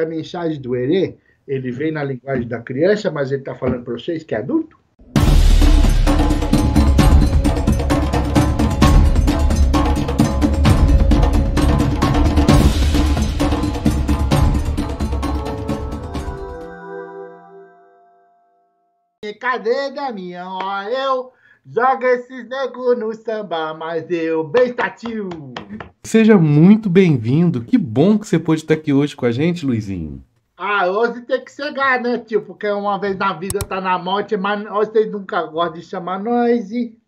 a é mensagem do Herê, ele vem na linguagem da criança, mas ele está falando para vocês que é adulto? Cadê da minha? Ó, eu jogo esses negros no samba, mas eu bem estatil. Seja muito bem-vindo. Que bom que você pôde estar aqui hoje com a gente, Luizinho. Ah, hoje tem que chegar, né? tio? porque uma vez na vida tá na morte, mas vocês nunca gostam de chamar nós. E...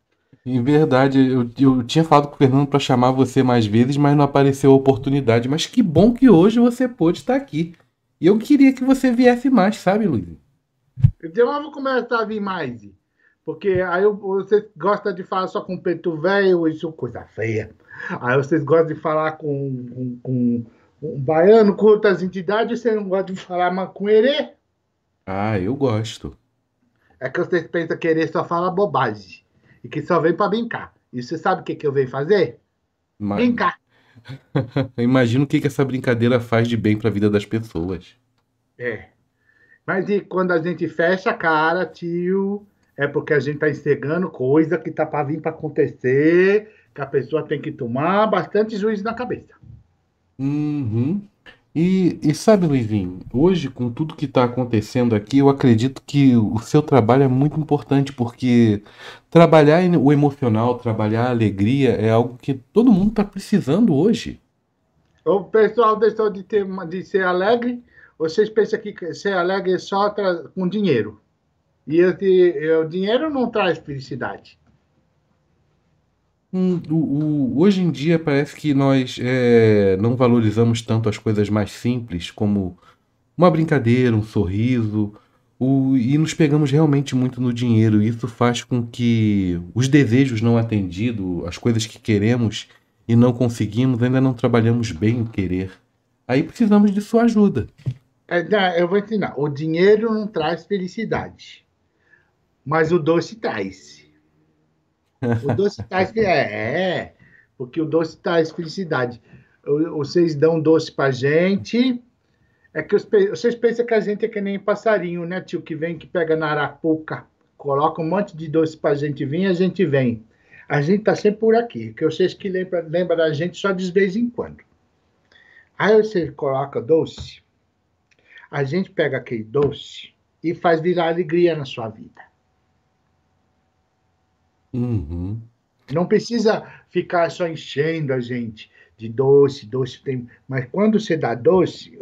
Em verdade, eu, eu tinha falado com o Fernando para chamar você mais vezes, mas não apareceu a oportunidade. Mas que bom que hoje você pôde estar aqui. E eu queria que você viesse mais, sabe, Luizinho? Eu então, vou começar a vir mais. Porque aí você gosta de falar só com o peito velho, isso é coisa feia. Aí vocês gostam de falar com, com, com, um baiano, com outras entidades, você não gosta de falar com maconherê? Ah, eu gosto. É que vocês pensam que ele só fala bobagem. E que só vem para brincar. E você sabe o que, que eu venho fazer? Mas... Brincar. Imagino o que, que essa brincadeira faz de bem para a vida das pessoas. É. Mas e quando a gente fecha a cara, tio, é porque a gente tá enxergando coisa que tá para vir para acontecer que a pessoa tem que tomar bastante juízo na cabeça. Uhum. E, e, sabe, Luizinho, hoje, com tudo que está acontecendo aqui, eu acredito que o seu trabalho é muito importante, porque trabalhar o emocional, trabalhar a alegria é algo que todo mundo está precisando hoje. O pessoal deixou de, ter, de ser alegre, vocês pensam que ser alegre é só com dinheiro. E o dinheiro não traz felicidade. Hum, o, o, hoje em dia parece que nós é, não valorizamos tanto as coisas mais simples como uma brincadeira, um sorriso, o, e nos pegamos realmente muito no dinheiro. Isso faz com que os desejos não atendidos, as coisas que queremos e não conseguimos, ainda não trabalhamos bem o querer. Aí precisamos de sua ajuda. É, eu vou ensinar. O dinheiro não traz felicidade, mas o doce traz. O doce traz tá é, é, porque o doce traz tá felicidade. vocês dão doce pra gente. É que os, vocês pensam que a gente é que nem passarinho, né, tio? Que vem, que pega na arapuca, coloca um monte de doce pra gente vir e a gente vem. A gente tá sempre por aqui, que vocês que lembram lembra da gente só de vez em quando. Aí você coloca doce, a gente pega aquele doce e faz virar alegria na sua vida. Uhum. Não precisa ficar só enchendo a gente de doce, doce tem. Mas quando você dá doce,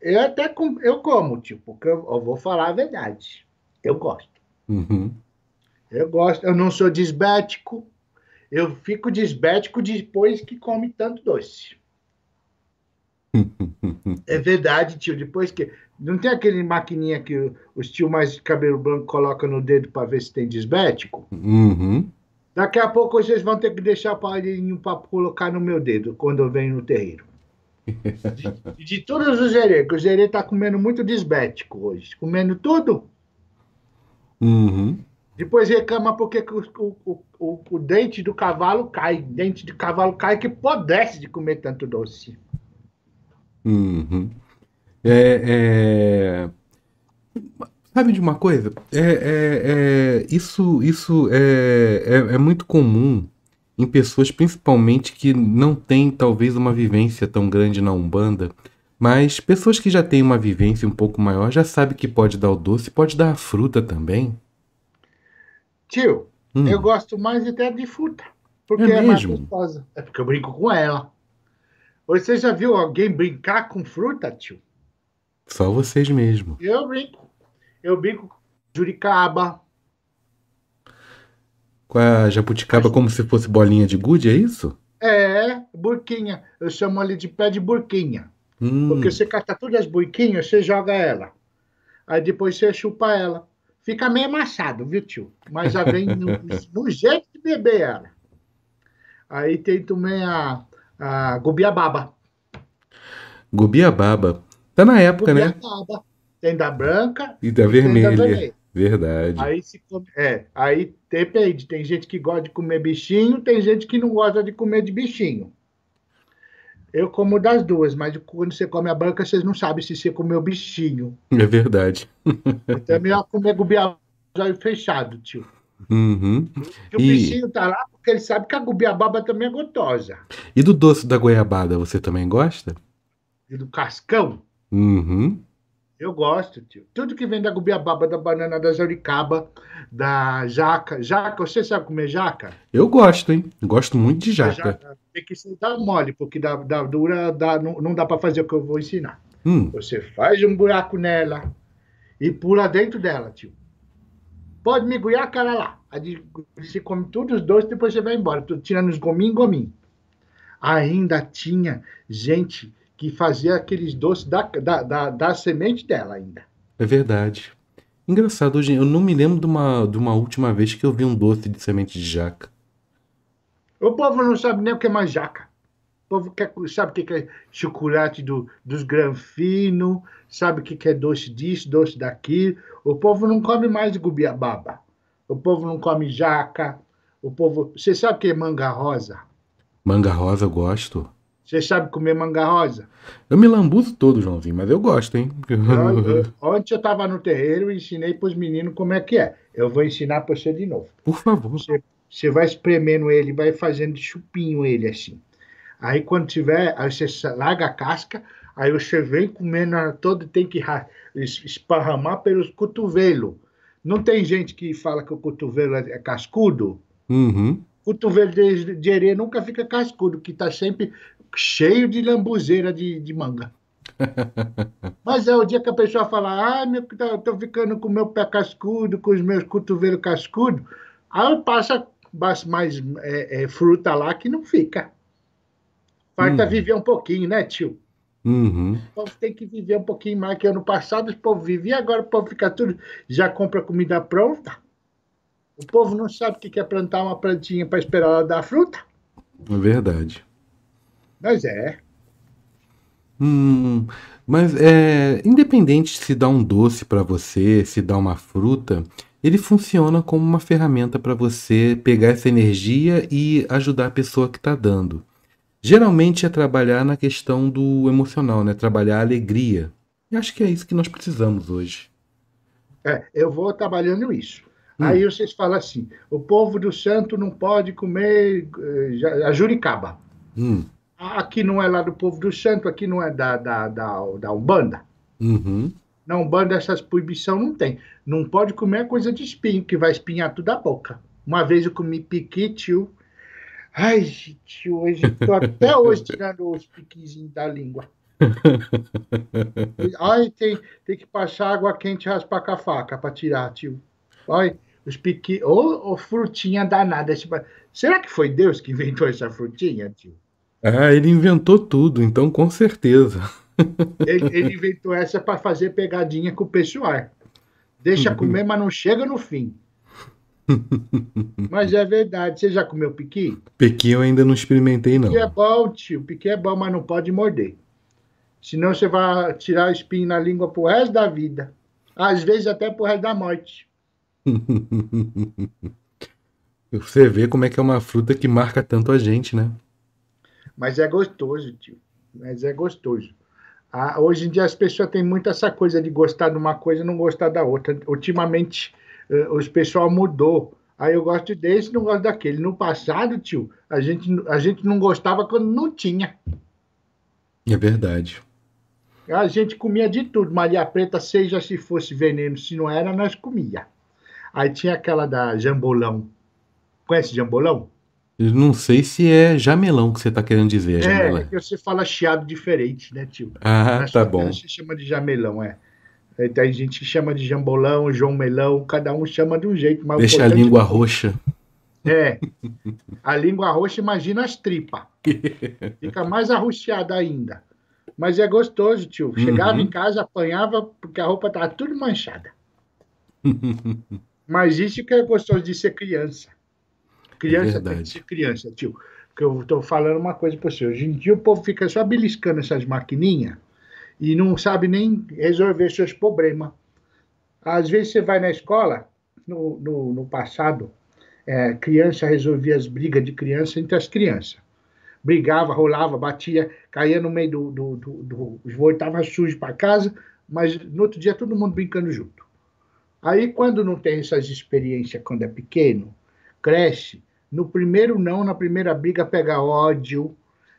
eu até com, eu como, tipo, porque eu, eu, vou falar a verdade. Eu gosto. Uhum. Eu gosto, eu não sou disbético. Eu fico disbético depois que come tanto doce. é verdade, tio. Depois que. Não tem aquele maquininha que os tio mais de cabelo branco coloca no dedo para ver se tem desbético? Uhum. Daqui a pouco vocês vão ter que deixar o um para colocar no meu dedo quando eu venho no terreiro. De, de todos os gerê, que o gerê tá comendo muito desbético hoje, comendo tudo. Uhum. Depois reclama porque o, o, o, o, dente do cavalo cai. Dente de cavalo cai que pudesse de comer tanto doce. Uhum. É, é... Sabe de uma coisa? É, é, é isso isso é, é muito comum em pessoas principalmente que não têm talvez uma vivência tão grande na Umbanda, mas pessoas que já têm uma vivência um pouco maior já sabem que pode dar o doce, pode dar a fruta também. Tio, hum. eu gosto mais até de fruta, porque é, é mais gostosa. É porque eu brinco com ela. Você já viu alguém brincar com fruta, tio? Só vocês mesmo. Eu brinco. Eu brinco Juricaba. Com a jabuticaba como se fosse bolinha de gude, é isso? É, burquinha. Eu chamo ali de pé de burquinha. Hum. Porque você cata todas as burquinhas, você joga ela. Aí depois você chupa ela. Fica meio amassado, viu, tio? Mas já vem no, no jeito de beber ela. Aí tem também a, a gubiababa. Gubiababa Tá na época, né? Acaba. Tem da branca e da vermelha. Tem da Verdade. Aí se come... é, aí depende. Tem gente que gosta de comer bichinho, tem gente que não gosta de comer de bichinho. Eu como das duas, mas quando você come a branca, vocês não sabem se você comeu bichinho. É verdade. Então é melhor comer gubiabá com os tio. Uhum. E o bichinho tá lá porque ele sabe que a gubiababa também é gostosa. E do doce da goiabada, você também gosta? E do cascão? Uhum. Eu gosto, tio. Tudo que vem da gubiababa, da banana, da jauricaba, da jaca. Jaca, você sabe comer jaca? Eu gosto, hein? Gosto muito de jaca. jaca tem que ser dar mole, porque da, da dura dá, não, não dá para fazer o que eu vou ensinar. Hum. Você faz um buraco nela e pula dentro dela, tio. Pode me goiar a cara lá. Você come todos os dois, depois você vai embora. Tirando os gominhos, gominho. Ainda tinha gente que fazia aqueles doces da, da, da, da semente dela ainda. É verdade. Engraçado, hoje eu não me lembro de uma, de uma última vez que eu vi um doce de semente de jaca. O povo não sabe nem o que é mais jaca. O povo quer, sabe o que é chocolate do, dos granfino, sabe o que é doce disso, doce daquilo. O povo não come mais gubiababa. O povo não come jaca. O povo. Você sabe o que é manga rosa? Manga rosa eu gosto. Você sabe comer manga rosa? Eu me lambuzo todo, Joãozinho, mas eu gosto, hein? eu, ontem eu estava no terreiro e ensinei para os meninos como é que é. Eu vou ensinar para você de novo. Por favor. Você, você, vai espremendo ele, vai fazendo de chupinho ele assim. Aí quando tiver, aí você larga a casca, aí você vem comendo todo, tem que esparramar pelos cotovelo. Não tem gente que fala que o cotovelo é, é cascudo? Uhum cotovelo de, de nunca fica cascudo, que está sempre cheio de lambuzeira de, de manga. Mas é o dia que a pessoa fala, ah, meu, eu tá, tô ficando com o meu pé cascudo, com os meus cotovelos cascudo. Aí passa mais é, é, fruta lá que não fica. Falta hum. viver um pouquinho, né, tio? Uhum. O povo tem que viver um pouquinho mais que ano passado, o povo vivia, agora o povo fica tudo, já compra comida pronta. O povo não sabe o que é plantar uma plantinha para esperar ela dar fruta. É verdade. Mas é. Hum, mas é independente se dá um doce para você, se dá uma fruta, ele funciona como uma ferramenta para você pegar essa energia e ajudar a pessoa que está dando. Geralmente é trabalhar na questão do emocional, né? Trabalhar a alegria. E acho que é isso que nós precisamos hoje. É, eu vou trabalhando isso. Hum. Aí vocês falam assim: o povo do santo não pode comer eh, a juricaba. Hum aqui não é lá do povo do santo, aqui não é da, da, da, da Umbanda. Uhum. Na Umbanda essas proibição não tem. Não pode comer coisa de espinho, que vai espinhar tudo a boca. Uma vez eu comi piqui, tio. Ai, gente, hoje estou até hoje tirando os piquizinhos da língua. Ai, tem, tem que passar água quente e raspar com a faca para tirar, tio. Ai, os piqui. Ô, oh, oh, frutinha danada. Será que foi Deus que inventou essa frutinha, tio? Ah, ele inventou tudo, então com certeza. Ele, ele inventou essa para fazer pegadinha com o pessoal. Deixa comer, mas não chega no fim. mas é verdade. Você já comeu piqui? Piqui eu ainda não experimentei, não. Piqui é bom, tio. Piqui é bom, mas não pode morder. Senão você vai tirar o espinho na língua pro resto da vida. Às vezes até pro resto da morte. você vê como é que é uma fruta que marca tanto a gente, né? Mas é gostoso, tio. Mas é gostoso. Ah, hoje em dia as pessoas têm muito essa coisa de gostar de uma coisa e não gostar da outra. Ultimamente, eh, os pessoal mudou. Aí eu gosto desse, não gosto daquele. No passado, tio, a gente, a gente não gostava quando não tinha. É verdade. A gente comia de tudo. Maria Preta, seja se fosse veneno, se não era, nós comia. Aí tinha aquela da jambolão. Conhece jambolão? Eu não sei se é jamelão que você está querendo dizer. É, é, é que você fala chiado diferente, né, tio? Ah, tá bom. A gente chama de jamelão, é. Então a gente chama de jambolão, João Melão, cada um chama de um jeito. Mas Deixa a é língua roxa. É. A língua roxa, imagina as tripas. Fica mais arrucheada ainda. Mas é gostoso, tio. Chegava uhum. em casa, apanhava, porque a roupa tava tudo manchada. Mas isso que é gostoso de ser criança. Criança tem que ser criança, tio. Porque eu estou falando uma coisa para você. Hoje em dia o povo fica só beliscando essas maquininhas e não sabe nem resolver seus problemas. Às vezes você vai na escola, no, no, no passado, é, criança resolvia as brigas de criança entre as crianças. Brigava, rolava, batia, caía no meio do. do, do, do voltava sujo para casa, mas no outro dia todo mundo brincando junto. Aí, quando não tem essas experiências quando é pequeno, cresce no primeiro não, na primeira briga, pega ódio,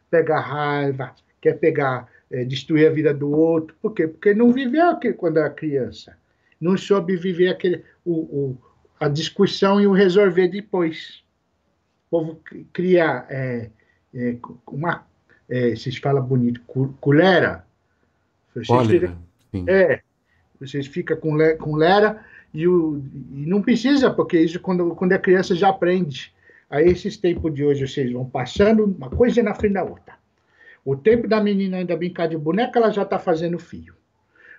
pega raiva, quer pegar, é, destruir a vida do outro. Por quê? Porque não viveu quando era criança. Não soube viver aquele, o, o a discussão e o resolver depois. O povo cria é, é, uma. É, vocês falam bonito, colera. Vocês é, vocês ficam com, le, com lera e, o, e não precisa, porque isso quando, quando é criança já aprende. Aí esses tempos de hoje vocês vão passando uma coisa é na frente da outra. O tempo da menina ainda brincar de boneca, ela já está fazendo fio.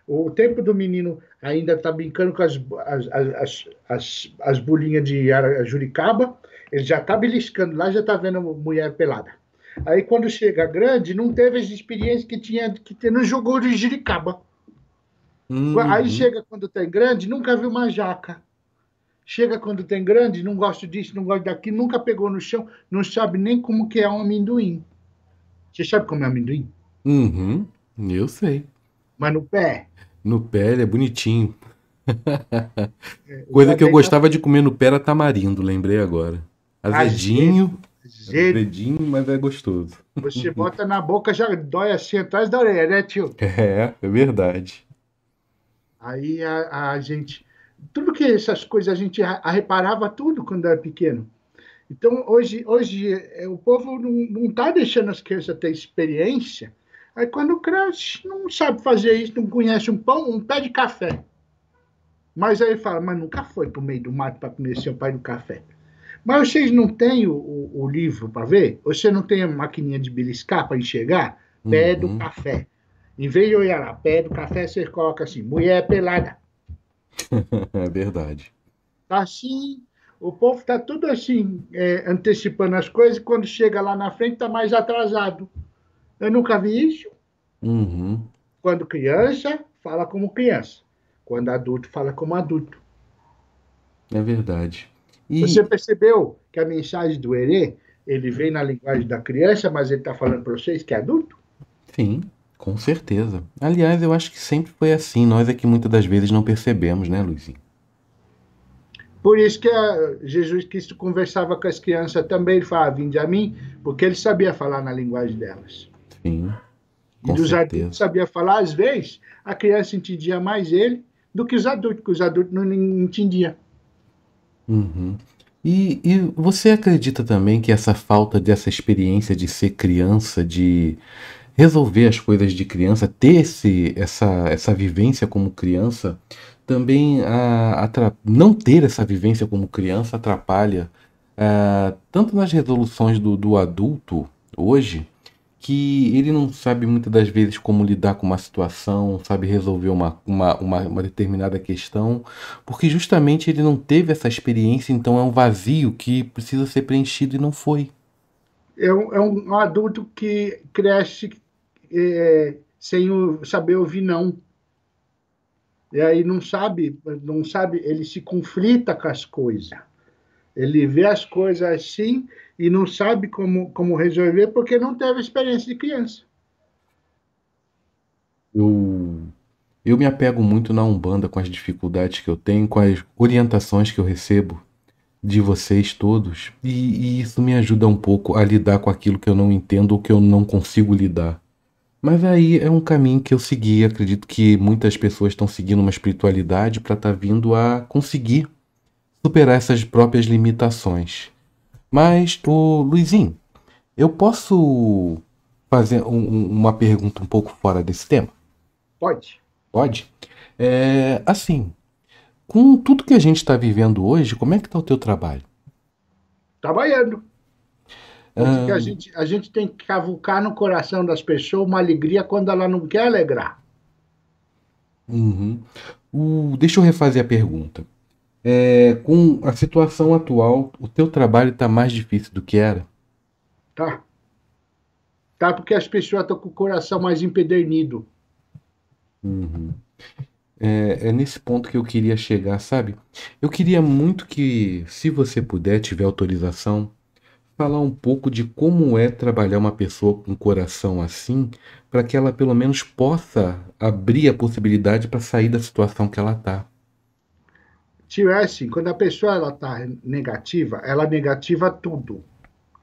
O tempo do menino ainda está brincando com as, as, as, as, as bolinhas de juricaba, ele já está beliscando lá, já está vendo mulher pelada. Aí quando chega grande, não teve as experiências que tinha, que ter não jogou de juricaba. Uhum. Aí chega quando está grande, nunca viu uma jaca chega quando tem grande, não gosto disso, não gosto daqui, nunca pegou no chão, não sabe nem como que é um amendoim. Você sabe como é amendoim? Uhum, eu sei. Mas no pé? No pé ele é bonitinho. É, Coisa que eu gostava de comer no pé era tamarindo, lembrei agora. Azedinho, azedinho, mas é gostoso. Você bota na boca, já dói assim atrás da orelha, né, tio? É, é verdade. Aí a, a gente tudo que essas coisas a gente reparava tudo quando era pequeno. Então, hoje, hoje eh, o povo não está deixando as crianças ter experiência. Aí, quando cresce, não sabe fazer isso, não conhece um pão, um pé de café. Mas aí fala, mas nunca foi para o meio do mato para conhecer o pai do café. Mas vocês não têm o, o, o livro para ver? Você não tem a maquininha de beliscar para enxergar? Pé uhum. do café. Em vez de olhar lá, pé do café, você coloca assim, mulher pelada. é verdade. Tá assim, o povo tá tudo assim, é, antecipando as coisas, e quando chega lá na frente tá mais atrasado. Eu nunca vi isso. Uhum. Quando criança, fala como criança. Quando adulto, fala como adulto. É verdade. E... Você percebeu que a mensagem do Herê, ele vem na linguagem da criança, mas ele está falando para vocês que é adulto? Sim. Com certeza. Aliás, eu acho que sempre foi assim. Nós é que muitas das vezes não percebemos, né, Luizinho? Por isso que Jesus Cristo conversava com as crianças também. Ele falava, ah, vinde a mim, porque ele sabia falar na linguagem delas. Sim. Com e dos certeza. adultos sabia falar. Às vezes, a criança entendia mais ele do que os adultos, que os adultos não entendiam. Uhum. E, e, você acredita também que essa falta dessa experiência de ser criança, de, resolver as coisas de criança, ter esse, essa, essa vivência como criança, também ah, a, a, não ter essa vivência como criança atrapalha a, ah, tanto nas resoluções do, do adulto hoje, que ele não sabe muitas das vezes como lidar com uma situação, sabe resolver uma, uma, uma, uma, determinada questão, porque justamente ele não teve essa experiência, então é um vazio que precisa ser preenchido e não foi. É um, é um adulto que cresce é, sem o, saber ouvir não. E aí não sabe, não sabe, ele se conflita com as coisas. Ele vê as coisas assim e não sabe como, como resolver porque não teve experiência de criança. Eu, eu me apego muito na Umbanda com as dificuldades que eu tenho, com as orientações que eu recebo de vocês todos. E, e isso me ajuda um pouco a lidar com aquilo que eu não entendo ou que eu não consigo lidar. Mas aí é um caminho que eu segui, acredito que muitas pessoas estão seguindo uma espiritualidade para estar tá vindo a conseguir superar essas próprias limitações. Mas, o Luizinho, eu posso fazer um, uma pergunta um pouco fora desse tema? Pode. Pode? É, assim, com tudo que a gente está vivendo hoje, como é que está o teu trabalho? Trabalhando. Porque é a, ah. gente, a gente tem que cavucar no coração das pessoas uma alegria quando ela não quer alegrar. Uhum. O, deixa eu refazer a pergunta. É, com a situação atual, o teu trabalho está mais difícil do que era? Tá. Tá porque as pessoas estão com o coração mais empedernido. Uhum. É, é, nesse ponto que eu queria chegar, sabe? Eu queria muito que, se você puder, tiver autorização, falar um pouco de como é trabalhar uma pessoa com um coração assim, para que ela pelo menos possa abrir a possibilidade para sair da situação que ela está. Tio, é assim, quando a pessoa ela tá negativa, ela negativa tudo.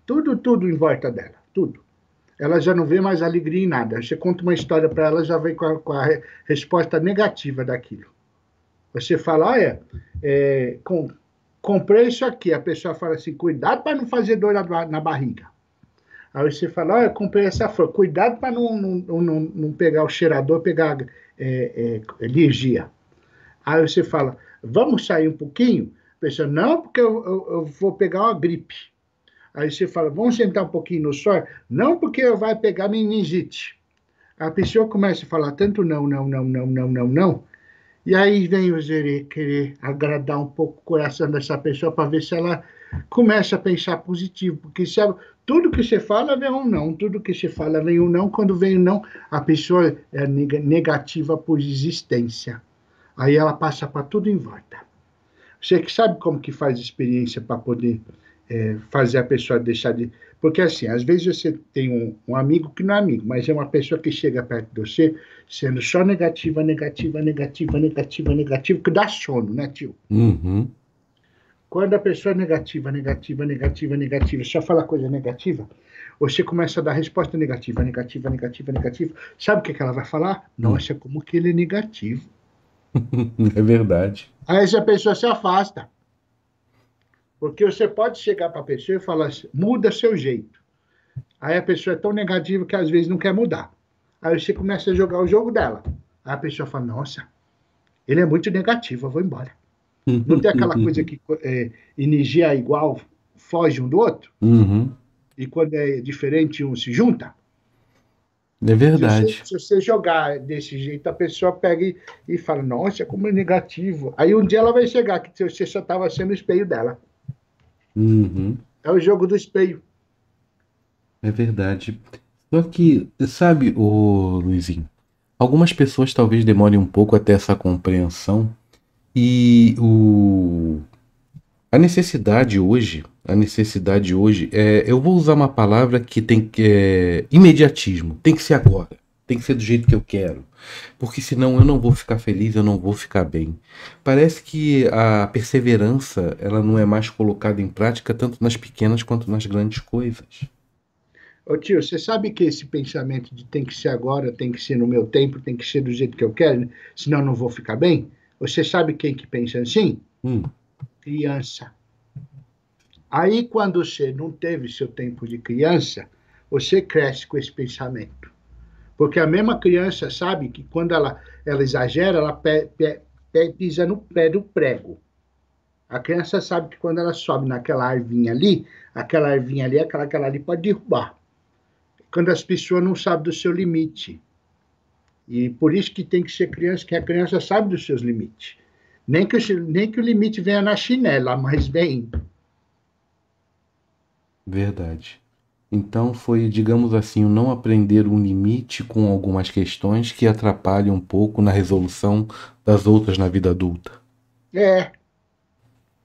Tudo, tudo em volta dela, tudo. Ela já não vê mais alegria em nada. Você conta uma história para ela, já vem com a, com a resposta negativa daquilo. Você fala, olha, é, com, comprei isso aqui. A pessoa fala assim: cuidado para não fazer dor na, na barriga. Aí você fala: olha, eu comprei essa flor, cuidado para não, não, não, não, pegar o cheirador, pegar é, é, energia. Aí você fala: vamos sair um pouquinho? A pessoa: não, porque eu, eu, eu vou pegar uma gripe. Aí você fala: vamos sentar um pouquinho no sol? Não, porque eu vai pegar meningite. A pessoa começa a falar tanto não, não, não, não, não, não, não, e aí vem o Zerê querer agradar um pouco o coração dessa pessoa para ver se ela começa a pensar positivo, porque se tudo que você fala vem um não, tudo que você fala vem um não, quando vem um não, a pessoa é negativa por existência. Aí ela passa para tudo em volta. Você que sabe como que faz experiência para poder é, fazer a pessoa deixar de. Porque, assim, às vezes você tem um, um, amigo que não é amigo, mas é uma pessoa que chega perto de você sendo só negativa, negativa, negativa, negativa, negativa, que dá sono, né, tio? Uhum. Quando a pessoa é negativa, negativa, negativa, negativa, só fala coisa negativa, você começa a dar resposta negativa, negativa, negativa, negativa. Sabe o que, que ela vai falar? Nossa, hum. como que ele é negativo. é verdade. Aí essa pessoa se afasta. Porque você pode chegar para a pessoa e falar assim, muda seu jeito. Aí a pessoa é tão negativa que às vezes não quer mudar. Aí você começa a jogar o jogo dela. Aí a pessoa fala, nossa, ele é muito negativo, eu vou embora. Não tem aquela coisa que é, energia igual, foge um do outro? Uhum. E quando é diferente, um se junta? É verdade. Se você, se você, jogar desse jeito, a pessoa pega e, e fala, nossa, como é negativo. Aí um dia ela vai chegar que você só estava sendo o espelho dela. Uhum. É o jogo do espelho. É verdade. Só que, sabe, ô Luizinho, algumas pessoas talvez demorem um pouco até essa compreensão e o a necessidade hoje, a necessidade hoje é, eu vou usar uma palavra que tem que é, imediatismo, tem que ser agora. Tem que ser do jeito que eu quero. Porque senão eu não vou ficar feliz, eu não vou ficar bem. Parece que a perseverança, ela não é mais colocada em prática tanto nas pequenas quanto nas grandes coisas. Ô tio, você sabe que esse pensamento de tem que ser agora, tem que ser no meu tempo, tem que ser do jeito que eu quero, né? senão eu não vou ficar bem? Você sabe quem que pensa assim? Hum. Criança. Aí quando você não teve seu tempo de criança, você cresce com esse pensamento. Porque a mesma criança sabe que quando ela, ela exagera, ela pisa no pé do prego. A criança sabe que quando ela sobe naquela arvinha ali, aquela arvinha ali, aquela, aquela ali pode derrubar. Quando as pessoas não sabem do seu limite. E por isso que tem que ser criança, que a criança sabe dos seus limites. Nem que, nem que o limite venha na chinela, mas vem. Verdade. Então foi, digamos assim, o não aprender um limite com algumas questões que atrapalha um pouco na resolução das outras na vida adulta. É.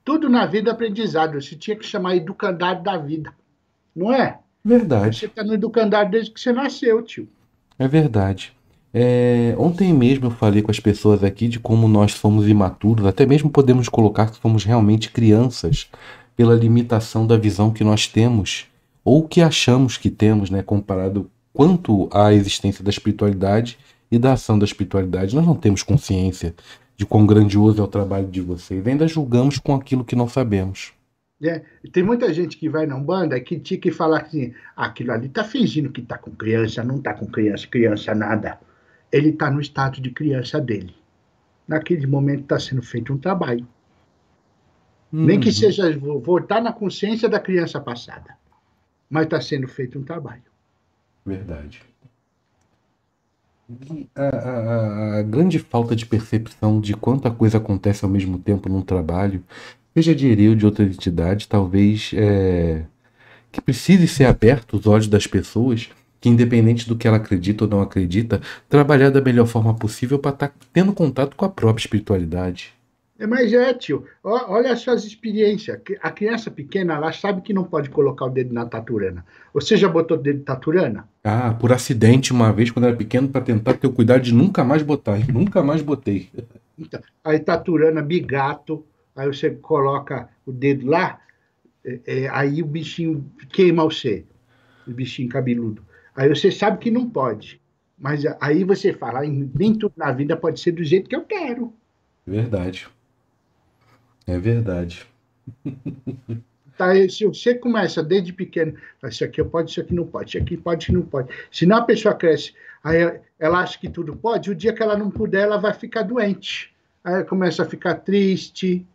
Tudo na vida é aprendizado. Você tinha que chamar educandado da vida. Não é? Verdade. Você está no educandado desde que você nasceu, tio. É verdade. É, ontem mesmo eu falei com as pessoas aqui de como nós somos imaturos, até mesmo podemos colocar que somos realmente crianças, pela limitação da visão que nós temos ou o que achamos que temos, né, comparado quanto à existência da espiritualidade e da ação da espiritualidade. Nós não temos consciência de quão grandioso é o trabalho de vocês, ainda julgamos com aquilo que não sabemos. É, tem muita gente que vai na Umbanda que tinha e fala assim: aquilo ali está fingindo que está com criança, não está com criança, criança nada. Ele está no estado de criança dele. Naquele momento está sendo feito um trabalho. Uhum. Nem que uhum. seja voltar na consciência da criança passada mas está sendo feito um trabalho. Verdade. E a, a, a, grande falta de percepção de quanta coisa acontece ao mesmo tempo num trabalho, seja de ou de outra entidade, talvez é, que precise ser aberto os olhos das pessoas, que independente do que ela acredita ou não acredita, trabalhar da melhor forma possível para estar tá tendo contato com a própria espiritualidade é mais étil. Olha as suas experiências. A criança pequena, ela sabe que não pode colocar o dedo na taturana. Você já botou o dedo na taturana? Ah, por acidente uma vez, quando era pequeno, para tentar ter o cuidado de nunca mais botar. nunca mais botei. Então, aí taturana, bigato, aí você coloca o dedo lá, é, é, aí o bichinho queima você, o bichinho cabeludo. Aí você sabe que não pode. Mas aí você fala, ah, nem tudo na vida pode ser do jeito que eu quero. Verdade. É verdade. Tá, se você começa desde pequeno, ah, isso aqui pode, isso aqui não pode, isso aqui pode, isso não pode. não a pessoa cresce, aí ela acha que tudo pode, o dia que ela não puder, ela vai ficar doente. Aí ela começa a ficar triste.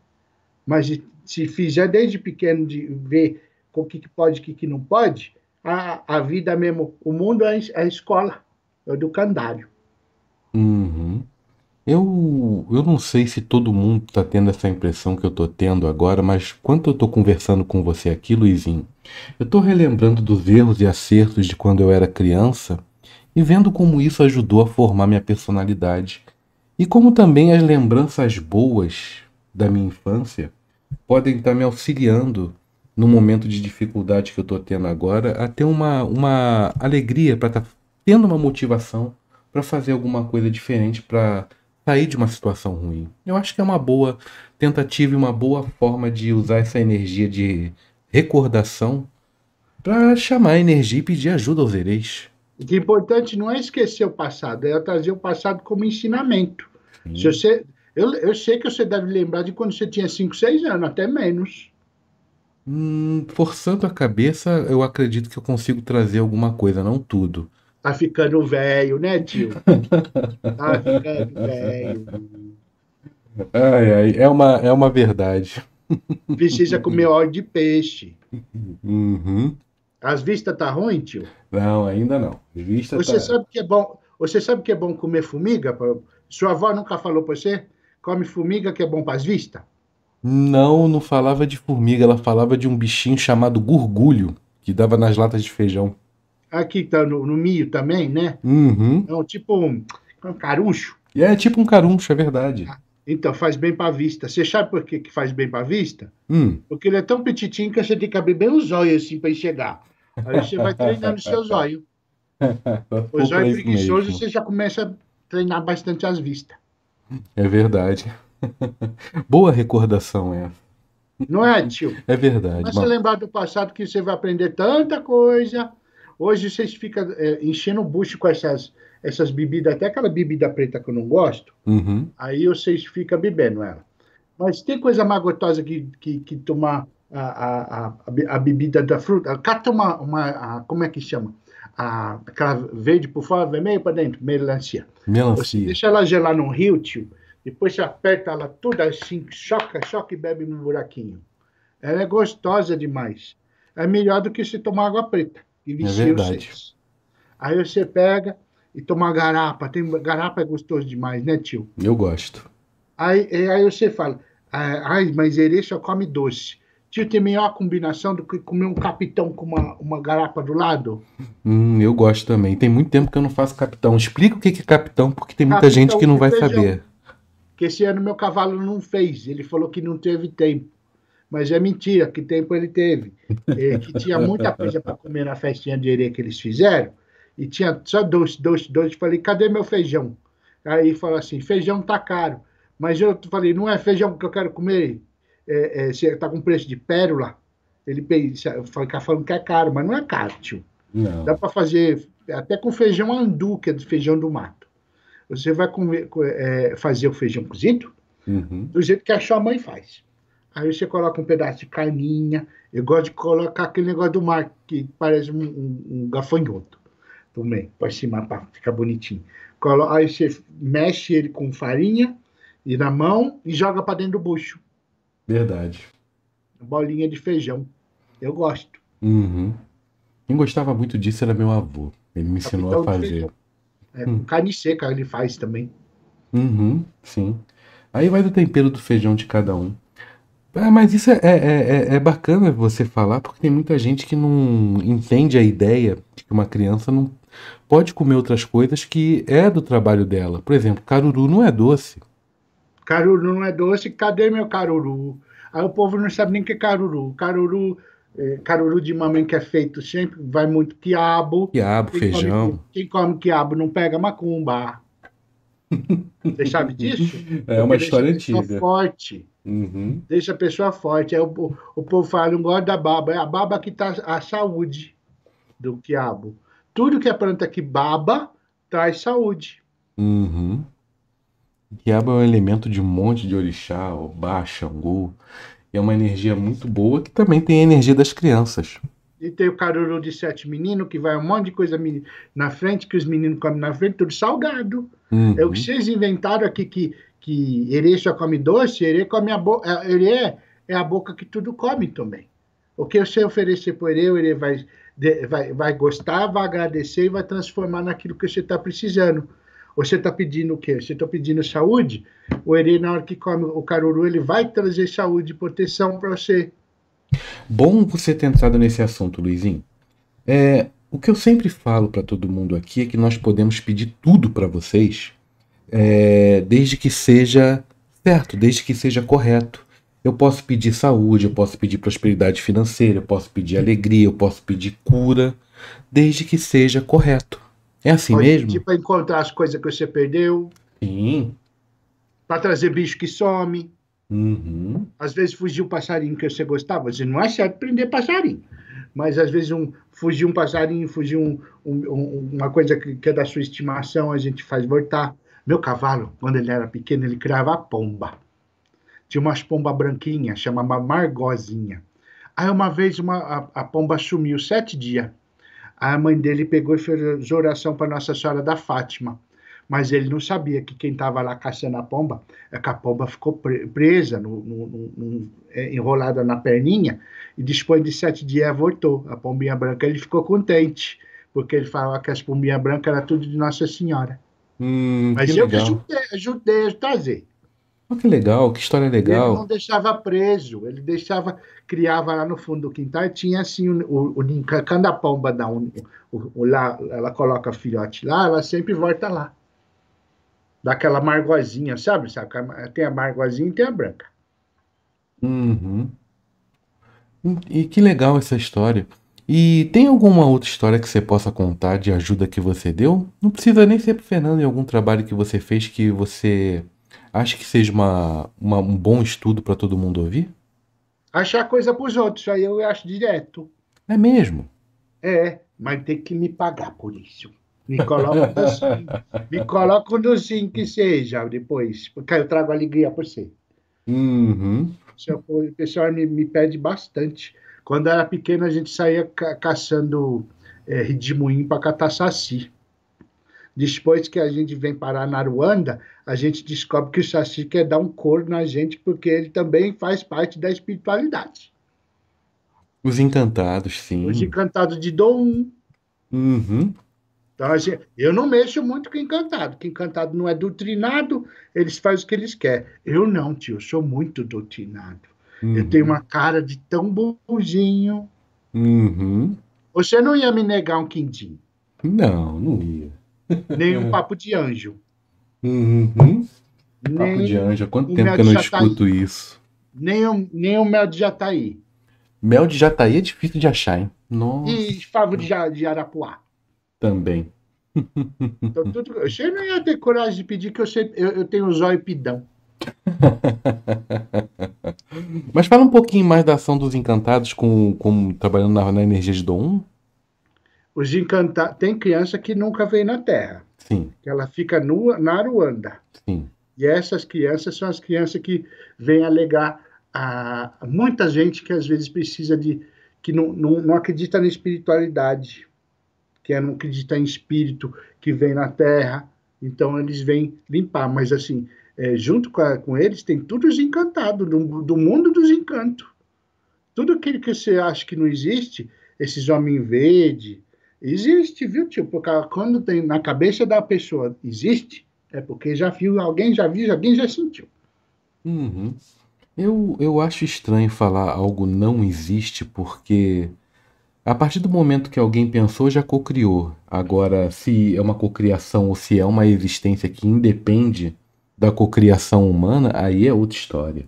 Mas se fizer desde pequeno de ver o que, que pode, o que, que não pode, a, a vida mesmo, o mundo é a é escola, é o candário. Uhum. Eu, eu não sei se todo mundo está tendo essa impressão que eu estou tendo agora, mas quando eu estou conversando com você aqui, Luizinho, eu estou relembrando dos erros e acertos de quando eu era criança e vendo como isso ajudou a formar minha personalidade e como também as lembranças boas da minha infância podem estar me auxiliando no momento de dificuldade que eu estou tendo agora a ter uma, uma alegria para estar tá tendo uma motivação para fazer alguma coisa diferente para sair de uma situação ruim. Eu acho que é uma boa tentativa e uma boa forma de usar essa energia de recordação para chamar a energia e pedir ajuda aos hereis. O que é importante não é esquecer o passado, é trazer o passado como ensinamento. Sim. Se você, eu, eu sei que você deve lembrar de quando você tinha 5, 6 anos, até menos. Hum, forçando a cabeça, eu acredito que eu consigo trazer alguma coisa, não tudo. Tá ficando velho, né, tio? Tá ficando velho. Ai, ai, é uma, é uma verdade. Precisa comer óleo de peixe. Uhum. As vistas tá ruim, tio? Não, ainda não. vistas você tá... sabe que é bom. Você sabe que é bom comer formiga? Sua avó nunca falou para você? Come formiga que é bom para as vistas? Não, não falava de formiga. Ela falava de um bichinho chamado gurgulho que dava nas latas de feijão. Aqui tá no, no também, né? Uhum. Então, tipo um, é um caruncho. É, tipo um caruncho, é verdade. Ah, então, faz bem pra vista. Você sabe por que, que faz bem pra vista? Hum. Porque ele é tão petitinho que você tem que abrir bem os olhos assim pra enxergar. Aí você vai treinando seus olhos. os olhos preguiçosos, mesmo. você já começa a treinar bastante as vistas. É verdade. Boa recordação essa. É. Não é, tio? É verdade. Mas, mas... lembrar do passado que você vai aprender tanta coisa. Hoje vocês ficam é, enchendo o bucho com essas, essas bebidas, até aquela bebida preta que eu não gosto, uhum. aí vocês ficam bebendo ela. Mas tem coisa mais gostosa que, que, que tomar a, a, a, a, bebida da fruta. Cata uma, uma a, como é que chama? A, aquela verde por fora, vermelho para dentro, melancia. Melancia. Você deixa ela gelar num rio, tio, depois você aperta ela toda assim, choca, choca e bebe num buraquinho. Ela é gostosa demais. É melhor do que se tomar água preta e vestir é verdade. os Aí você pega e toma garapa. Tem, garapa é gostoso demais, né, tio? Eu gosto. Aí, aí você fala, ah, ai, mas ele só come doce. Tio, tem melhor combinação do que comer um capitão com uma, uma garapa do lado? Hum, eu gosto também. Tem muito tempo que eu não faço capitão. Explica o que é capitão, porque tem muita capitão gente que não vai feijão. saber. Que esse ano meu cavalo não fez. Ele falou que não teve tempo mas é mentira, que tempo ele teve. É, que tinha muita coisa para comer na festinha de erê que eles fizeram, e tinha só dois, dois, dois. Falei, cadê meu feijão? Aí falou assim: feijão tá caro. Mas eu falei, não é feijão que eu quero comer, é, é, tá com preço de pérola. Ele pensa, fica tá falando que é caro, mas não é caro, tio. Não. Dá para fazer até com feijão andu, que é do feijão do mato. Você vai comer, é, fazer o feijão cozido uhum. do jeito que a sua mãe faz. Aí você coloca um pedaço de carninha. Eu gosto de colocar aquele negócio do mar que parece um, um, um gafanhoto também, para cima, para ficar bonitinho. Colo aí você mexe ele com farinha e na mão e joga para dentro do bucho. Verdade. Bolinha de feijão. Eu gosto. Uhum. Quem gostava muito disso era meu avô. Ele me Capitão ensinou a fazer. É, hum. Carne seca ele faz também. Uhum, sim. Aí vai do tempero do feijão de cada um. É, mas isso é, é, é, é, bacana você falar, porque tem muita gente que não entende a ideia de que uma criança não pode comer outras coisas que é do trabalho dela. Por exemplo, caruru não é doce. Caruru não é doce, cadê meu caruru? Aí o povo não sabe nem o que é caruru. Caruru, é, caruru de mamãe que é feito sempre, vai muito quiabo. Quiabo, quem feijão. Come, quem come quiabo não pega macumba. Você sabe disso? É uma história antiga. Forte. Uhum. Deixa a pessoa forte. Aí é, o, o povo fala, não gosta da baba. É a baba que está a saúde do quiabo. Tudo que é planta que baba traz saúde. Uhum. Quiabo é um elemento de um monte de orixá, obá, xangô. É uma energia muito boa que também tem a energia das crianças. E tem o caruru de sete meninos, que vai um monte de coisa na frente, que os meninos comem na frente, tudo salgado. Uhum. É o que vocês inventaram aqui, que, que erê só come doce, ele come a boca, ele é a boca que tudo come também. O que você oferecer para ele, o erê vai, vai, vai gostar, vai agradecer e vai transformar naquilo que você está precisando. Você está pedindo o quê? Você está pedindo saúde? O erê, na hora que come o caruru, ele vai trazer saúde e proteção para você. Bom você ter entrado nesse assunto, Luizinho. É, o que eu sempre falo para todo mundo aqui é que nós podemos pedir tudo para vocês é, desde que seja certo, desde que seja correto. Eu posso pedir saúde, eu posso pedir prosperidade financeira, eu posso pedir alegria, eu posso pedir cura, desde que seja correto. É assim Pode mesmo? Tipo para encontrar as coisas que você perdeu. Sim. Para trazer bicho que some. Uhum. Às vezes fugiu passarinho que você gostava. Você não é certo prender passarinho. Mas às vezes um, fugir um passarinho, fugir um, um, um, uma coisa que, que é da sua estimação, a gente faz voltar. Meu cavalo, quando ele era pequeno, ele criava a pomba. Tinha umas pomba branquinhas, chamava Margozinha. Aí uma vez uma, a, a pomba sumiu sete dias. A mãe dele pegou e fez oração para Nossa Senhora da Fátima. Mas ele não sabia que quem estava lá caçando a pomba, é que a pomba ficou presa, no, no, no, é, enrolada na perninha, e depois de sete dias voltou. A pombinha branca, ele ficou contente, porque ele falava que as pombinhas brancas eram tudo de Nossa Senhora. Hum, Mas que eu que ajudei, ajudei a trazer. Oh, ah, que legal, que história legal. Ele não deixava preso, ele deixava, criava lá no fundo do quintal e tinha assim, o, o, o quando a pomba dá um, o, o, lá, ela coloca filhote lá, ela sempre volta lá. Daquela margozinha, sabe? sabe? Tem a margozinha e tem a branca. Uhum. E que legal essa história. E tem alguma outra história que você possa contar de ajuda que você deu? Não precisa nem ser pro Fernando, em algum trabalho que você fez que você acha que seja uma, uma um bom estudo para todo mundo ouvir? Achar coisa pros outros, aí eu acho direto. É mesmo? É, mas tem que me pagar por isso. Me coloca no sim. Me coloca no sim que seja depois, porque eu trago alegria para você. Uhum. O pessoal me, me pede bastante. Quando era pequeno, a gente saía ca caçando é, redemoinho para catar saci. Depois que a gente vem parar na Ruanda, a gente descobre que o Saci quer dar um coro na gente, porque ele também faz parte da espiritualidade. Os encantados, sim. Os encantados de Dom. Uhum. Então, assim, eu não mexo muito com encantado, que encantado não é doutrinado, eles fazem o que eles querem. Eu não, tio, sou muito doutrinado. Uhum. Eu tenho uma cara de tão bonzinho. Uhum. Você não ia me negar um quindim? Não, não ia. Nem um papo de anjo. Uhum. Nem papo de anjo. Há quanto tempo que eu não escuto isso? Nem o, nem o mel de Jataí. Mel de Jataí é difícil de achar, hein? Nossa. E favo de, de Arapuá. Também. Então, tudo... Você não ia ter coragem de pedir que eu, sei. eu, eu tenho zóio pidão. Mas fala um pouquinho mais da ação dos encantados com, com trabalhando na, na energia de Dom Os encantados. Tem criança que nunca veio na Terra. Sim. Que ela fica nua, na Aruanda. Sim. E essas crianças são as crianças que vêm alegar a muita gente que às vezes precisa de. que não, não, não acredita na espiritualidade, que é, não acredita em espírito que vem na Terra. Então eles vêm limpar. Mas assim, é, junto com, a, com, eles, tem tudo os encantados, do, do, mundo dos encantos. Tudo aquilo que você acha que não existe, esses homens verdes, existe, viu, tio? Porque quando tem na cabeça da pessoa, existe, é porque já viu, alguém já viu, alguém já sentiu. Uhum. Eu, eu acho estranho falar algo não existe, porque a partir do momento que alguém pensou, já cocriou. Agora, se é uma cocriação ou se é uma existência que independe da cocriação humana, aí é outra história.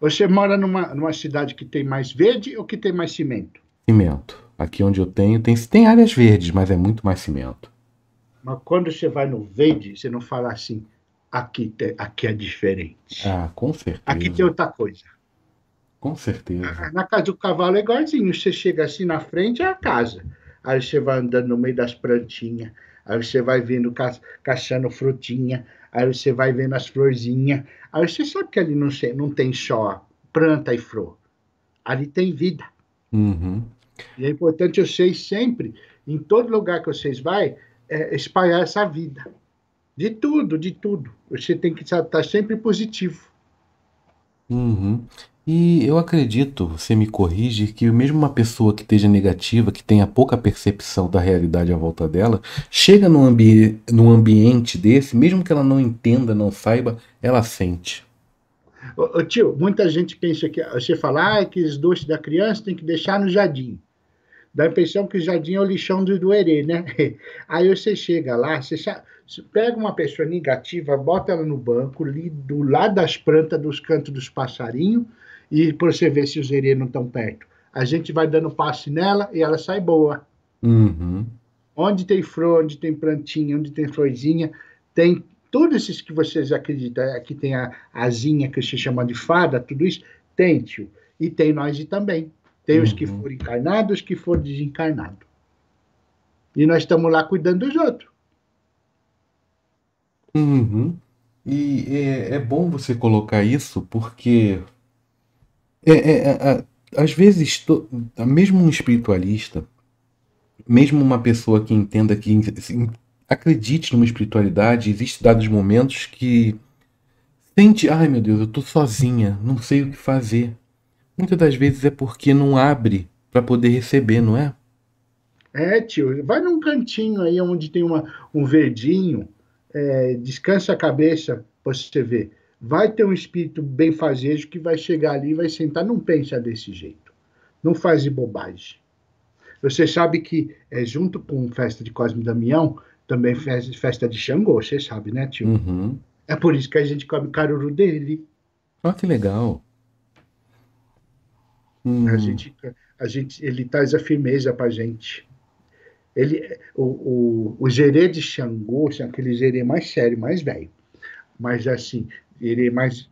Você mora numa, numa cidade que tem mais verde ou que tem mais cimento? Cimento. Aqui onde eu tenho, tem, tem áreas verdes, mas é muito mais cimento. Mas quando você vai no verde, você não fala assim, aqui, te, aqui é diferente. Ah, com certeza. Aqui tem outra coisa. Com certeza. Ah, na casa do cavalo é igualzinho. Você chega assim na frente, é a casa. Aí você vai andando no meio das plantinhas aí você vai vendo ca caçando frutinha, aí você vai vendo as florzinhas, aí você sabe que ali não, não tem só planta e flor, ali tem vida. Uhum. E é importante vocês sempre, em todo lugar que vocês vai, é, espalhar essa vida. De tudo, de tudo. Você tem que estar sempre positivo. Uhum. E eu acredito, você me corrige, que mesmo uma pessoa que esteja negativa, que tenha pouca percepção da realidade à volta dela, chega num, ambi num ambiente desse, mesmo que ela não entenda, não saiba, ela sente. Ô, tio, muita gente pensa que você falar ah, que os doces da criança tem que deixar no jardim. Dá a impressão que o jardim é o lixão do, doerê, né? Aí você chega lá, você sabe. pega uma pessoa negativa, bota ela no banco, do lado das plantas, dos cantos dos passarinhos, e por você ver se os erê não estão perto. A gente vai dando passe nela e ela sai boa. Uhum. Onde tem flor, onde tem plantinha, onde tem florzinha, tem todos esses que vocês acreditam. Aqui é, tem a asinha que se chama de fada, tudo isso, tem, tio. E tem nós e também. Tem uhum. os que uhum. foram encarnados, os que foram desencarnados. E nós estamos lá cuidando dos outros. Uhum. E é, é, bom você colocar isso, porque é, é, é, é, às vezes, to, tá, mesmo um espiritualista, mesmo uma pessoa que entenda que assim, acredite numa espiritualidade, existe dados momentos que sente, ai meu Deus, eu estou sozinha, não sei o que fazer. Muitas das vezes é porque não abre para poder receber, não é? É, tio, vai num cantinho aí onde tem uma, um verdinho, é, descansa a cabeça para você ver vai ter um espírito benfazejo que vai chegar ali e vai sentar. Não pensa desse jeito. Não faz bobagem. Você sabe que é junto com festa de Cosme e Damião, também festa de Xangô, você sabe, né, tio? Uhum. É por isso que a gente come caruru dele. Ah, que legal. Hum. A gente, a gente, ele traz a firmeza pra gente. Ele, o, o, o gerê de Xangô, assim, aquele gerê mais sério, mais velho. Mas assim, ele é mais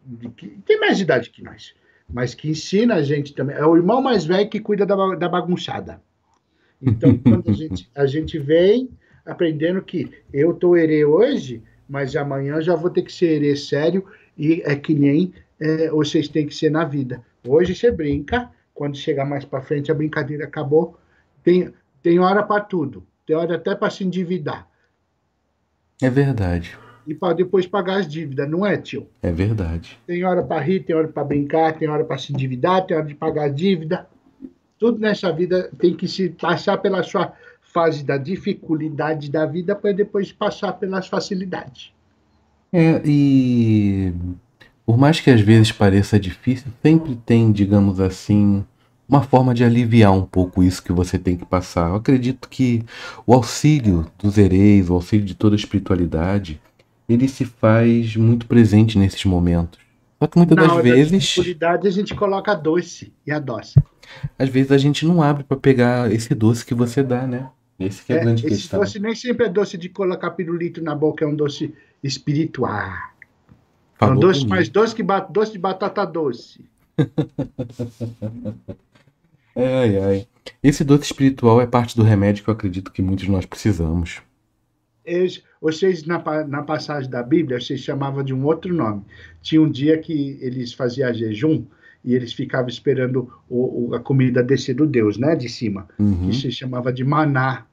tem mais idade que nós, mas que ensina a gente também. É o irmão mais velho que cuida da, da bagunçada. Então, quando a gente, a gente vem aprendendo que eu tô herê hoje, mas amanhã já vou ter que ser herê sério e é que nem é, vocês têm que ser na vida. Hoje você brinca, quando chegar mais para frente a brincadeira acabou. Tem, tem hora para tudo, tem hora até para se endividar. É verdade e para depois pagar as dívidas, não é, tio? É verdade. Tem hora para rir, tem hora para brincar, tem hora para se endividar, tem hora de pagar a dívida. Tudo nessa vida tem que se passar pela sua fase da dificuldade da vida para depois passar pelas facilidades. É, e por mais que às vezes pareça difícil, sempre tem, digamos assim, uma forma de aliviar um pouco isso que você tem que passar. Eu acredito que o auxílio dos hereis, o auxílio de toda a espiritualidade, ele se faz muito presente nesses momentos. Só que muitas Na das vezes. Na a gente coloca doce e a doce. Às vezes a gente não abre para pegar esse doce que você dá, né? Esse que é, é a grande esse questão. Doce nem sempre é doce de colocar pirulito na boca, é um doce espiritual. Falou é um doce mais doce que bat, doce de batata doce. ai, ai. Esse doce espiritual é parte do remédio que eu acredito que muitos nós precisamos eles, vocês na, na passagem da Bíblia, se chamava de um outro nome. Tinha um dia que eles faziam jejum e eles ficavam esperando o, o, a comida descer do Deus, né, de cima, uhum. que se chamava de maná.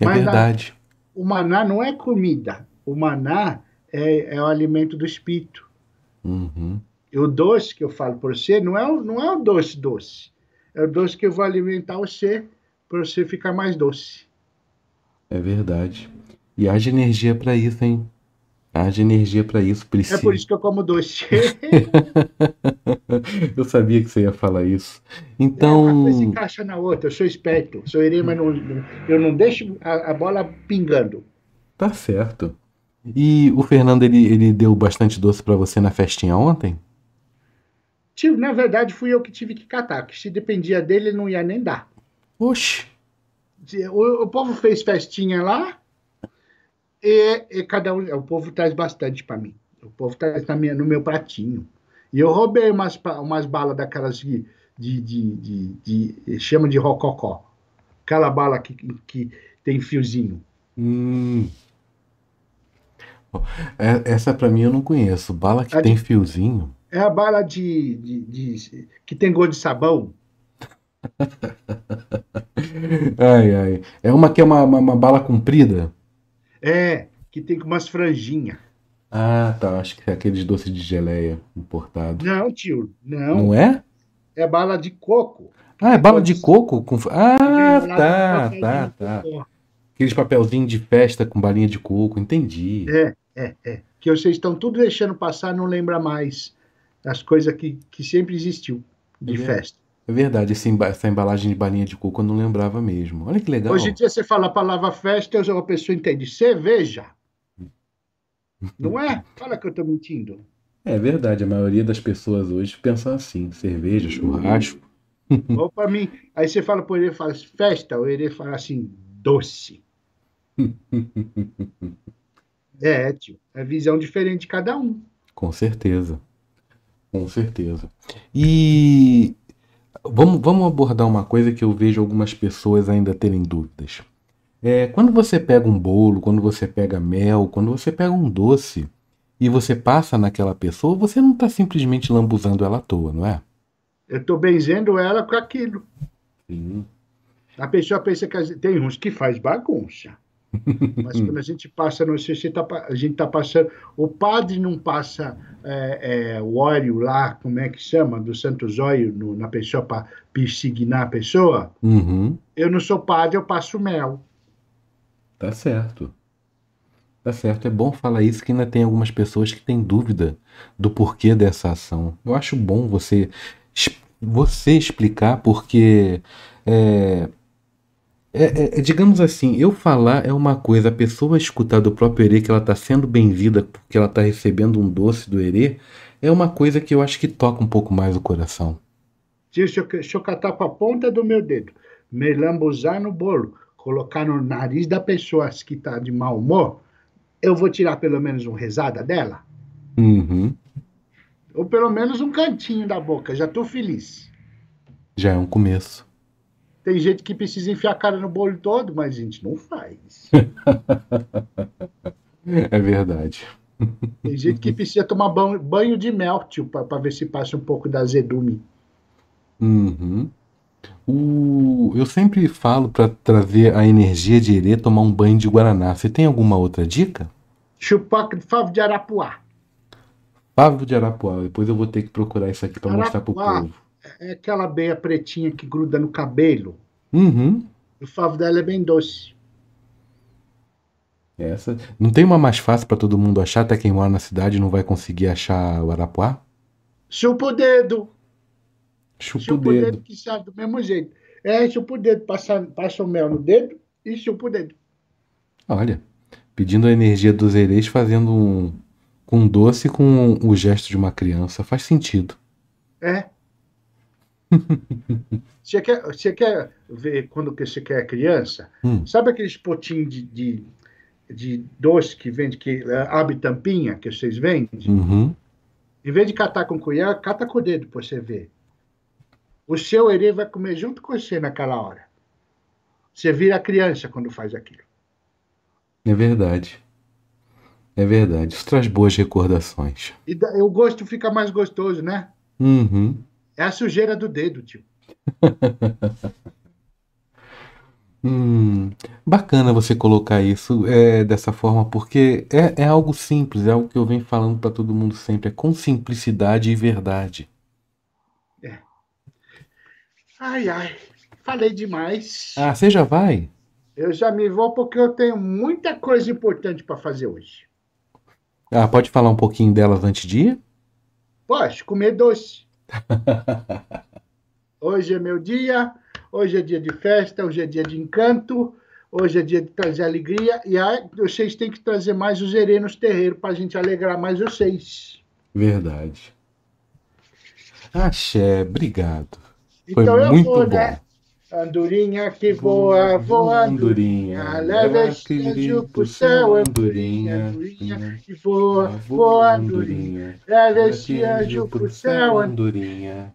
É Mas verdade. A, o maná não é comida, o maná é, é o alimento do espírito. Uhum. E o doce que eu falo para você não é, não é o doce doce, é o doce que eu vou alimentar você para você ficar mais doce. É verdade. E haja energia para isso, hein? Haja energia para isso, precisa. É por isso que eu como doce. eu sabia que você ia falar isso. Então. É, uma coisa encaixa na outra. Eu sou esperto. Sou irei, mas não, eu não deixo a, a bola pingando. Tá certo. E o Fernando, ele, ele deu bastante doce para você na festinha ontem? Tio, na verdade, fui eu que tive que catar, que se dependia dele, ele não ia nem dar. Oxi! o, o, povo fez festinha lá e, e cada um, o povo traz bastante para mim. O povo traz na minha, no meu pratinho. E eu roubei umas, umas balas daquelas de, de, de, de, chama de rococó. Aquela bala que, que tem fiozinho. Hum. É, essa para mim eu não conheço. Bala que a tem de, fiozinho. É a bala de, de, de, que tem gosto de sabão. ai, ai. É uma que é uma, uma, uma bala comprida? É, que tem umas franjinhas. Ah, tá. Acho que é aqueles doces de geleia importado. Não, tio, não. Não é? É bala de coco. Ah, é bala de coco? Com... Ah, tá, tá, tá. Aqueles papelzinhos de festa com balinha de coco, entendi. É, é, é. Que vocês estão tudo deixando passar, não lembra mais as coisas que, que sempre existiu de é. festa. É verdade, essa embalagem de balinha de coco eu não lembrava mesmo. Olha que legal. Hoje em dia você fala a palavra festa, a pessoa entende cerveja. Não é? Fala que eu estou mentindo. É verdade, a maioria das pessoas hoje pensa assim: cerveja, churrasco. Ou para mim, aí você fala para ele, fala festa, ou ele fala assim, doce. é, tio, é visão diferente de cada um. Com certeza. Com certeza. E Vamos, vamos abordar uma coisa que eu vejo algumas pessoas ainda terem dúvidas. É, quando você pega um bolo, quando você pega mel, quando você pega um doce e você passa naquela pessoa, você não está simplesmente lambuzando ela à toa, não é? Eu estou benzendo ela com aquilo. Sim. A pessoa pensa que tem uns que faz bagunça. Mas quando a gente passa no CC, tá, a gente está passando. O padre não passa é, é, o óleo lá, como é que chama, do santo zóio no, na pessoa para persignar a pessoa. Uhum. Eu não sou padre, eu passo mel. Tá certo. Tá certo. É bom falar isso que ainda tem algumas pessoas que têm dúvida do porquê dessa ação. Eu acho bom você, você explicar porque. É, é, é, é, digamos assim, eu falar é uma coisa, a pessoa escutar do próprio herê que ela está sendo bem-vinda porque ela está recebendo um doce do herê é uma coisa que eu acho que toca um pouco mais o coração. Deixa eu, deixa eu catar com a ponta do meu dedo, me lambuzar no bolo, colocar no nariz da pessoa que está de mau humor, eu vou tirar pelo menos uma rezada dela? Uhum. Ou pelo menos um cantinho da boca, já estou feliz. Já é um começo. Tem gente que precisa enfiar a cara no bolo todo, mas a gente não faz. é verdade. Tem gente que precisa tomar banho de mel, tio, para ver se passa um pouco da azedume. Uhum. O... Eu sempre falo para trazer a energia de Herê tomar um banho de Guaraná. Você tem alguma outra dica? de favo de Arapuá. Favo de Arapuá. Depois eu vou ter que procurar isso aqui para mostrar pro povo é aquela beia pretinha que gruda no cabelo. Uhum. O favo dela é bem doce. Essa. Não tem uma mais fácil para todo mundo achar, até quem mora na cidade não vai conseguir achar o Arapuá? Chupa o dedo. Chupa, chupa o dedo. dedo que sabe do mesmo jeito. É, chupa o dedo, passa, passa o mel no dedo e chupa o dedo. Olha, pedindo a energia dos erês, fazendo um, um doce com o gesto de uma criança. Faz sentido. É. Você quer, você quer ver quando que você quer criança? Hum. Sabe aqueles potinhos de, de, de, doce que vende, que uh, abre tampinha, que vocês vendem? Uhum. Em vez de catar com colher, cata com o dedo para você ver. O seu herê vai comer junto com você naquela hora. Você vira criança quando faz aquilo. É verdade. É verdade. Isso traz boas recordações. E o gosto fica mais gostoso, né? Uhum. É a sujeira do dedo, tio. hum, bacana você colocar isso é, dessa forma, porque é, é algo simples, é algo que eu venho falando para todo mundo sempre, é com simplicidade e verdade. É. Ai, ai, falei demais. Ah, você já vai? Eu já me vou porque eu tenho muita coisa importante para fazer hoje. Ah, pode falar um pouquinho delas antes de ir? Posso, comer doce. Hoje é meu dia, hoje é dia de festa, hoje é dia de encanto, hoje é dia de trazer alegria. E aí, vocês têm que trazer mais os erenos terreiro para a gente alegrar mais vocês. Verdade. Axé, obrigado. Foi então eu muito vou, né? bom. né? Andorinha que voa, voa, andorinha, ah, leva estante pro céu, andorinha, que voa, ah, voa, andorinha, leva este anjo pro céu, andorinha.